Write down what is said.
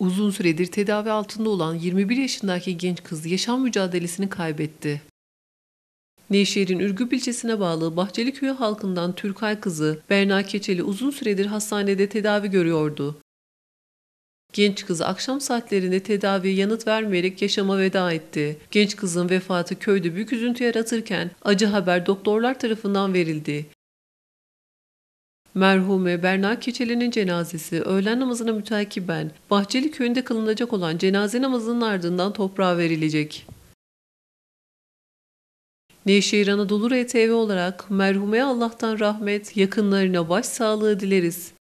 Uzun süredir tedavi altında olan 21 yaşındaki genç kız yaşam mücadelesini kaybetti. Nevşehir'in Ürgüp ilçesine bağlı Bahçeliköy halkından Türkay kızı Berna Keçeli uzun süredir hastanede tedavi görüyordu. Genç kız akşam saatlerinde tedaviye yanıt vermeyerek yaşama veda etti. Genç kızın vefatı köyde büyük üzüntü yaratırken acı haber doktorlar tarafından verildi. Merhume Berna Keçeli'nin cenazesi öğlen namazına mütakiben Bahçeli köyünde kılınacak olan cenaze namazının ardından toprağa verilecek. Nevşehir Anadolu RTV olarak merhume Allah'tan rahmet, yakınlarına başsağlığı dileriz.